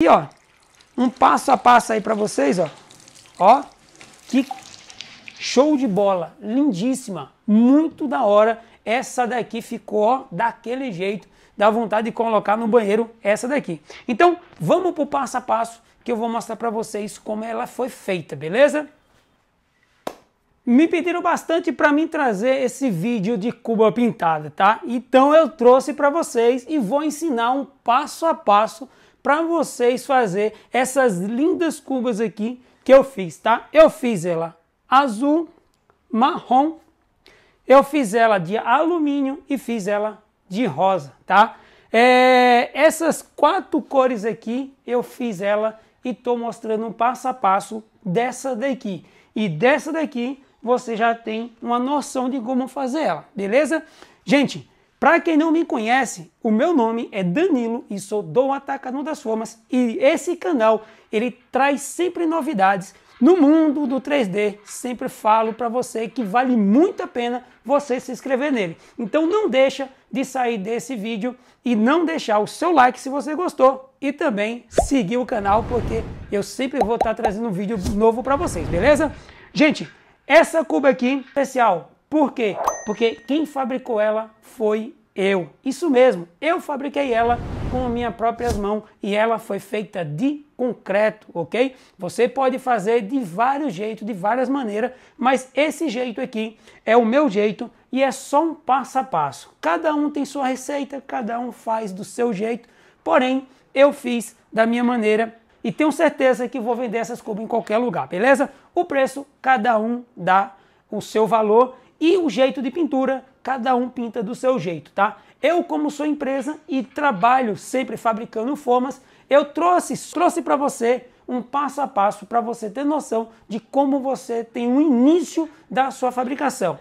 E ó, um passo a passo aí para vocês, ó. Ó, que show de bola, lindíssima, muito da hora. Essa daqui ficou ó, daquele jeito, dá vontade de colocar no banheiro essa daqui. Então, vamos pro passo a passo que eu vou mostrar para vocês como ela foi feita, beleza? Me pediram bastante para mim trazer esse vídeo de cuba pintada, tá? Então eu trouxe para vocês e vou ensinar um passo a passo para vocês fazer essas lindas cubas aqui que eu fiz, tá? Eu fiz ela azul, marrom, eu fiz ela de alumínio e fiz ela de rosa, tá? É, essas quatro cores aqui eu fiz ela e tô mostrando um passo a passo dessa daqui. E dessa daqui você já tem uma noção de como fazer ela, beleza? Gente, para quem não me conhece, o meu nome é Danilo e sou do Atacadão das Formas e esse canal ele traz sempre novidades no mundo do 3D. Sempre falo para você que vale muito a pena você se inscrever nele. Então não deixa de sair desse vídeo e não deixar o seu like se você gostou e também seguir o canal porque eu sempre vou estar tá trazendo um vídeo novo para vocês, beleza? Gente, essa cuba aqui especial, especial porque porque quem fabricou ela foi eu. Isso mesmo, eu fabriquei ela com minhas próprias mãos e ela foi feita de concreto, ok? Você pode fazer de vários jeitos, de várias maneiras, mas esse jeito aqui é o meu jeito e é só um passo a passo. Cada um tem sua receita, cada um faz do seu jeito, porém eu fiz da minha maneira e tenho certeza que vou vender essas cubas em qualquer lugar, beleza? O preço, cada um dá o seu valor e o jeito de pintura, cada um pinta do seu jeito, tá? Eu, como sou empresa e trabalho sempre fabricando formas, eu trouxe, trouxe para você um passo a passo para você ter noção de como você tem o um início da sua fabricação.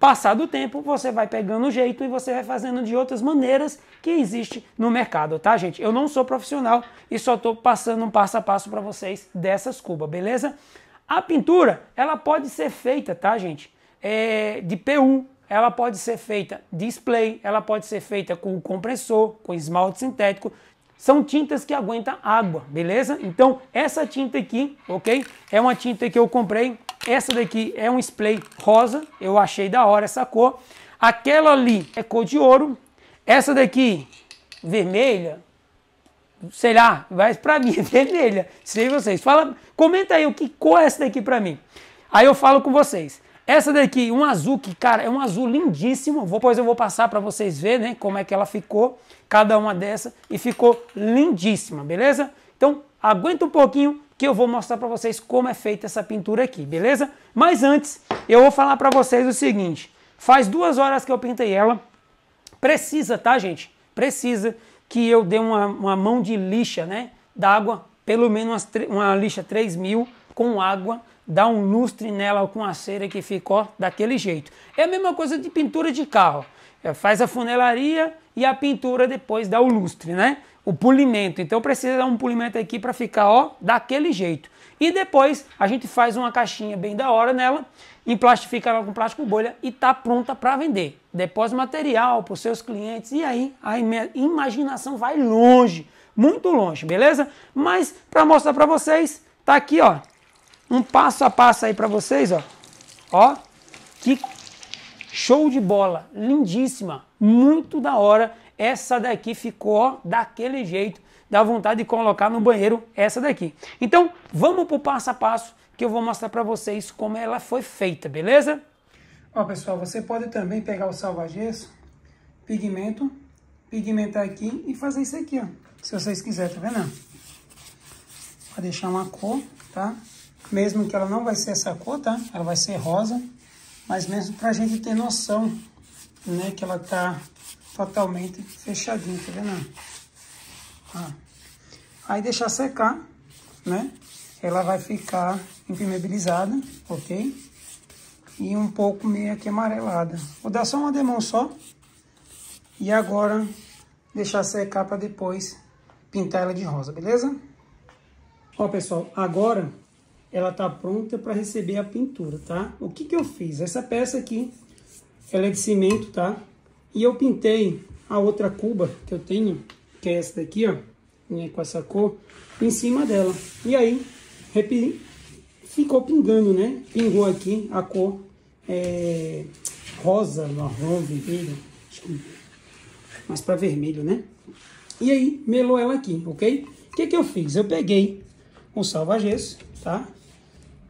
Passado o tempo, você vai pegando o jeito e você vai fazendo de outras maneiras que existe no mercado, tá, gente? Eu não sou profissional e só estou passando um passo a passo para vocês dessas cubas, beleza? A pintura, ela pode ser feita, tá, gente? é, de PU, ela pode ser feita display, ela pode ser feita com compressor, com esmalte sintético. São tintas que aguentam água, beleza? Então, essa tinta aqui, ok? É uma tinta que eu comprei. Essa daqui é um spray rosa, eu achei da hora essa cor. Aquela ali é cor de ouro. Essa daqui, vermelha, sei lá, mas pra mim é vermelha. Sei vocês. Fala, comenta aí o que cor é essa daqui pra mim. Aí eu falo com vocês. Essa daqui, um azul que, cara, é um azul lindíssimo. Vou, depois eu vou passar para vocês verem né, como é que ela ficou, cada uma dessa. E ficou lindíssima, beleza? Então, aguenta um pouquinho que eu vou mostrar para vocês como é feita essa pintura aqui, beleza? Mas antes, eu vou falar para vocês o seguinte. Faz duas horas que eu pintei ela. Precisa, tá, gente? Precisa que eu dê uma, uma mão de lixa, né? D'água, pelo menos uma, uma lixa 3000 com água dá um lustre nela com a cera que ficou daquele jeito. É a mesma coisa de pintura de carro. É, faz a funelaria e a pintura depois dá o lustre, né? O polimento. Então precisa dar um polimento aqui para ficar ó, daquele jeito. E depois a gente faz uma caixinha bem da hora nela, emplastifica ela com plástico bolha e tá pronta para vender. Depósito material para os seus clientes e aí a imaginação vai longe, muito longe, beleza? Mas para mostrar para vocês, tá aqui, ó, um passo a passo aí para vocês, ó. Ó, que show de bola, lindíssima, muito da hora. Essa daqui ficou ó, daquele jeito, dá vontade de colocar no banheiro essa daqui. Então, vamos pro passo a passo que eu vou mostrar para vocês como ela foi feita, beleza? Ó, pessoal, você pode também pegar o salva-gesso, pigmento, pigmentar aqui e fazer isso aqui, ó. Se vocês quiserem, tá vendo? Pra deixar uma cor, tá? mesmo que ela não vai ser essa cor, tá? Ela vai ser rosa, mas mesmo pra gente ter noção, né? Que ela tá totalmente fechadinha, tá vendo? Ah. Aí deixar secar, né? Ela vai ficar impermeabilizada, ok? E um pouco meio aqui amarelada. Vou dar só uma demão só. E agora deixar secar para depois pintar ela de rosa, beleza? Ó pessoal, agora ela está pronta para receber a pintura, tá? O que, que eu fiz? Essa peça aqui, ela é de cimento, tá? E eu pintei a outra cuba que eu tenho, que é essa daqui, ó, né, com essa cor, em cima dela. E aí, ficou pingando, né? Pingou aqui a cor é... rosa, marrom, vermelho, acho que mais para vermelho, né? E aí, melou ela aqui, ok? O que, que eu fiz? Eu peguei o salva-gesso, tá?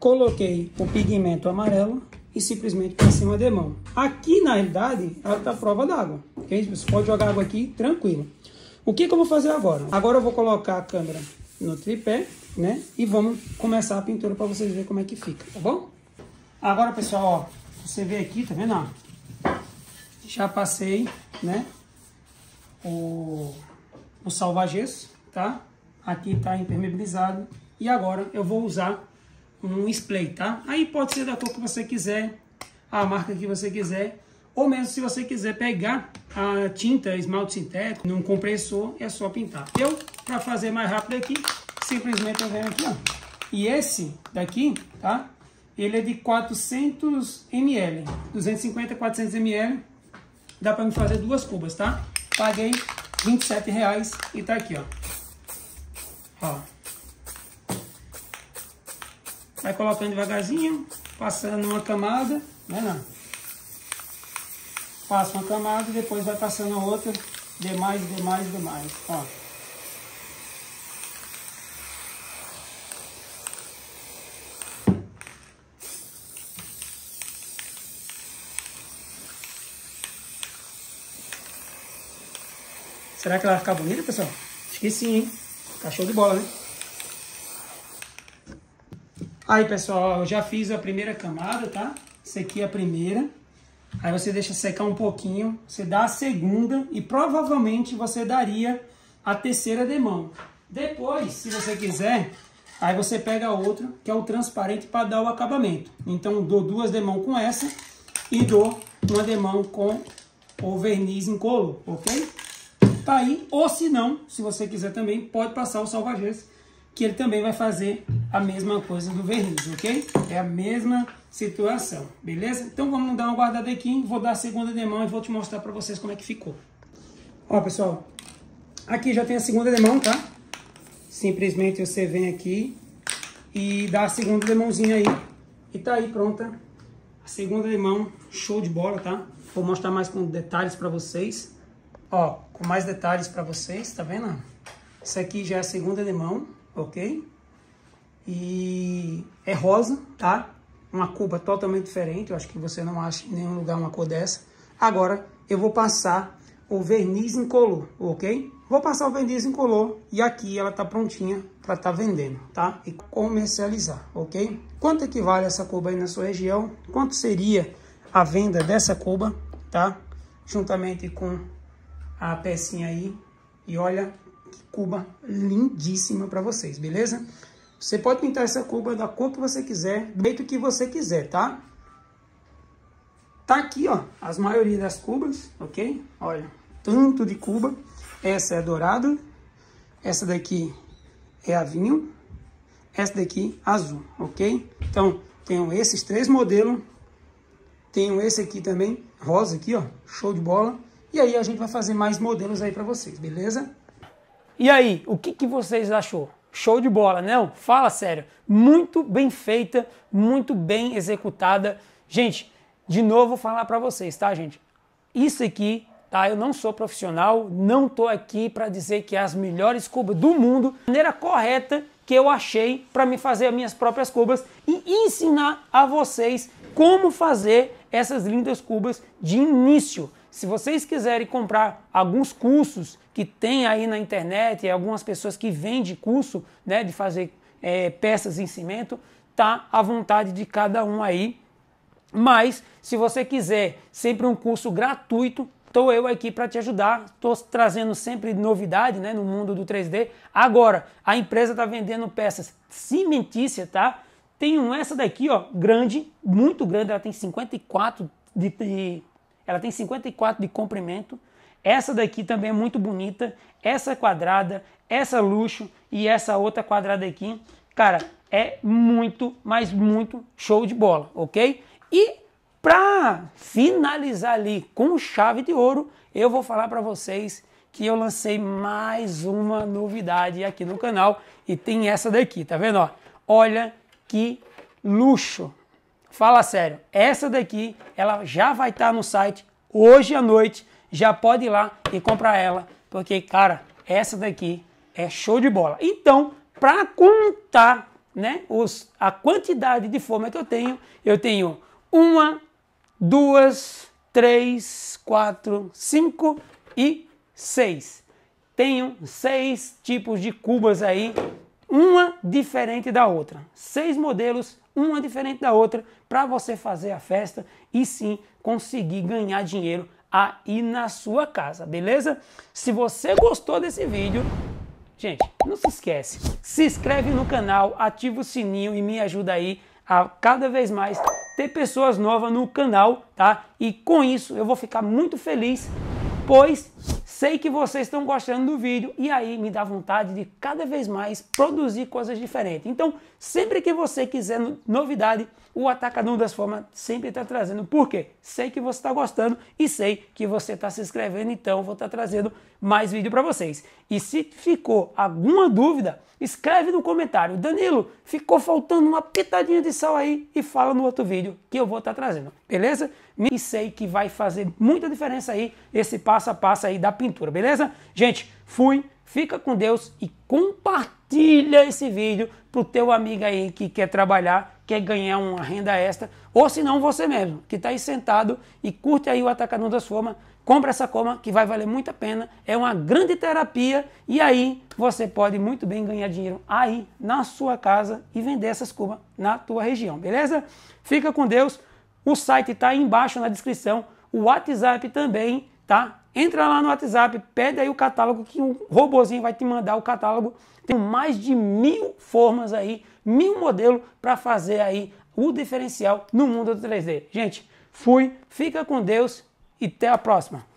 coloquei o pigmento amarelo e simplesmente para cima de mão. Aqui, na realidade, ela está prova d'água, ok? Você pode jogar água aqui tranquilo. O que, que eu vou fazer agora? Agora eu vou colocar a câmera no tripé, né? E vamos começar a pintura para vocês verem como é que fica, tá bom? Agora, pessoal, ó, você vê aqui, tá vendo? Já passei, né? O, o salva-gesso, tá? Aqui tá impermeabilizado. E agora eu vou usar um display tá? Aí pode ser da cor que você quiser, a marca que você quiser, ou mesmo se você quiser pegar a tinta, esmalte sintético, num compressor, é só pintar. Eu, para fazer mais rápido aqui, simplesmente eu venho aqui, ó. E esse daqui, tá? Ele é de 400 ml, 250 400 ml, dá para me fazer duas cubas, tá? Paguei 27 reais e tá aqui, ó. Ó, Vai colocando devagarzinho, passando uma camada, né não, Passa uma camada e depois vai passando a outra, demais, demais, demais, ó. Será que ela vai ficar bonita, pessoal? Acho que sim, hein? Cachorro tá de bola, né? Aí, pessoal, eu já fiz a primeira camada, tá? Essa aqui é a primeira. Aí você deixa secar um pouquinho, você dá a segunda e provavelmente você daria a terceira demão. Depois, se você quiser, aí você pega outra, que é o transparente, para dar o acabamento. Então, dou duas mão com essa e dou uma demão com o verniz incolor, ok? Tá aí. Ou se não, se você quiser também, pode passar o salvagês, que ele também vai fazer a mesma coisa do verniz, ok? É a mesma situação, beleza? Então vamos dar uma guardada aqui, vou dar a segunda demão e vou te mostrar para vocês como é que ficou. Ó, pessoal, aqui já tem a segunda demão, tá? Simplesmente você vem aqui e dá a segunda demãozinha aí e tá aí pronta a segunda demão, show de bola, tá? Vou mostrar mais com detalhes para vocês. Ó, com mais detalhes para vocês, tá vendo? Isso aqui já é a segunda demão, ok? e é rosa, tá? Uma cuba totalmente diferente, eu acho que você não acha em nenhum lugar uma cor dessa. Agora eu vou passar o verniz incolor, ok? Vou passar o verniz incolor e aqui ela tá prontinha para tá vendendo, tá? E comercializar, ok? Quanto equivale essa cuba aí na sua região? Quanto seria a venda dessa cuba, tá? Juntamente com a pecinha aí. E olha que cuba lindíssima para vocês, beleza? Você pode pintar essa curva da cor que você quiser, do jeito que você quiser, tá? Tá aqui, ó, as maioria das cubas, ok? Olha, tanto de cuba. Essa é dourada, essa daqui é a vinho, essa daqui azul, ok? Então, tenho esses três modelos, tenho esse aqui também, rosa aqui, ó, show de bola. E aí a gente vai fazer mais modelos aí para vocês, beleza? E aí, o que, que vocês achou? Show de bola, né? não? Fala sério. Muito bem feita, muito bem executada. Gente, de novo vou falar para vocês, tá, gente? Isso aqui, tá? Eu não sou profissional, não tô aqui para dizer que é as melhores cubas do mundo, maneira correta que eu achei para me fazer as minhas próprias cubas e ensinar a vocês como fazer essas lindas cubas de início. Se vocês quiserem comprar alguns cursos que tem aí na internet, e algumas pessoas que vendem curso né, de fazer é, peças em cimento, tá à vontade de cada um aí. Mas se você quiser sempre um curso gratuito, estou eu aqui para te ajudar. Estou trazendo sempre novidade né, no mundo do 3D. Agora, a empresa está vendendo peças cimentícia, tá? Tem um, essa daqui, ó, grande, muito grande, ela tem 54 de, de ela tem 54 de comprimento. Essa daqui também é muito bonita. Essa é quadrada, essa é luxo e essa outra quadrada aqui. Cara, é muito, mas muito show de bola, ok? E para finalizar ali com chave de ouro, eu vou falar para vocês que eu lancei mais uma novidade aqui no canal e tem essa daqui, tá vendo? Ó? Olha que luxo, Fala sério, essa daqui ela já vai estar tá no site hoje à noite. Já pode ir lá e comprar ela, porque cara, essa daqui é show de bola. Então, para contar, né, os, a quantidade de forma que eu tenho, eu tenho uma, duas, três, quatro, cinco e seis. Tenho seis tipos de cubas aí, uma diferente da outra. Seis modelos uma diferente da outra, para você fazer a festa e sim conseguir ganhar dinheiro aí na sua casa, beleza? Se você gostou desse vídeo, gente, não se esquece, se inscreve no canal, ativa o sininho e me ajuda aí a cada vez mais ter pessoas novas no canal, tá? E com isso eu vou ficar muito feliz, pois sei que vocês estão gostando do vídeo e aí me dá vontade de cada vez mais produzir coisas diferentes. Então, Sempre que você quiser novidade, o Atacadão das Formas sempre está trazendo. Por quê? Sei que você está gostando e sei que você está se inscrevendo, então vou estar tá trazendo mais vídeo para vocês. E se ficou alguma dúvida, escreve no comentário. Danilo, ficou faltando uma pitadinha de sal aí e fala no outro vídeo que eu vou estar tá trazendo, beleza? E sei que vai fazer muita diferença aí esse passo a passo aí da pintura, beleza? Gente, fui Fica com Deus e compartilha esse vídeo para o teu amigo aí que quer trabalhar, quer ganhar uma renda extra, ou se não você mesmo, que está aí sentado e curte aí o Atacadão das Formas, compra essa coma que vai valer muito a pena, é uma grande terapia e aí você pode muito bem ganhar dinheiro aí na sua casa e vender essas comas na tua região, beleza? Fica com Deus, o site está aí embaixo na descrição, o WhatsApp também, tá? Entra lá no WhatsApp, pede aí o catálogo que um robozinho vai te mandar o catálogo. Tem mais de mil formas aí, mil modelos para fazer aí o diferencial no mundo do 3D. Gente, fui, fica com Deus e até a próxima.